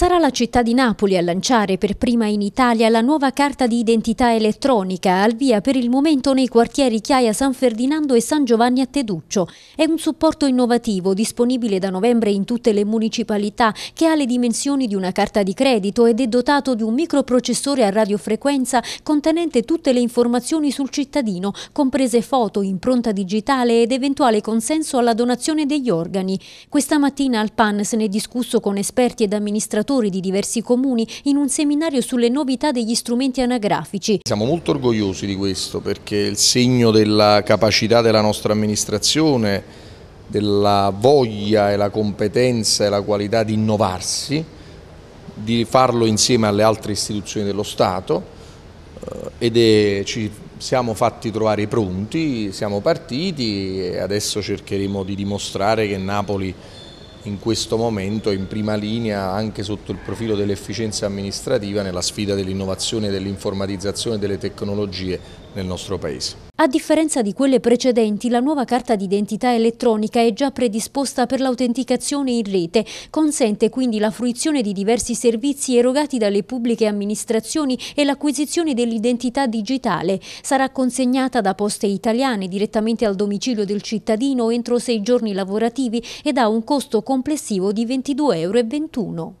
Sarà la città di Napoli a lanciare per prima in Italia la nuova carta di identità elettronica, al via per il momento nei quartieri Chiaia San Ferdinando e San Giovanni a Teduccio. È un supporto innovativo disponibile da novembre in tutte le municipalità che ha le dimensioni di una carta di credito ed è dotato di un microprocessore a radiofrequenza contenente tutte le informazioni sul cittadino, comprese foto, impronta digitale ed eventuale consenso alla donazione degli organi. Questa mattina al PAN se ne è discusso con esperti ed amministratori ricercatori di diversi comuni in un seminario sulle novità degli strumenti anagrafici. Siamo molto orgogliosi di questo perché è il segno della capacità della nostra amministrazione, della voglia e la competenza e la qualità di innovarsi, di farlo insieme alle altre istituzioni dello Stato eh, ed è, ci siamo fatti trovare pronti, siamo partiti e adesso cercheremo di dimostrare che Napoli in questo momento in prima linea anche sotto il profilo dell'efficienza amministrativa nella sfida dell'innovazione, dell'informatizzazione delle tecnologie nel nostro Paese. A differenza di quelle precedenti, la nuova carta d'identità elettronica è già predisposta per l'autenticazione in rete, consente quindi la fruizione di diversi servizi erogati dalle pubbliche amministrazioni e l'acquisizione dell'identità digitale. Sarà consegnata da poste italiane direttamente al domicilio del cittadino entro sei giorni lavorativi ed ha un costo complessivo di 22,21 euro.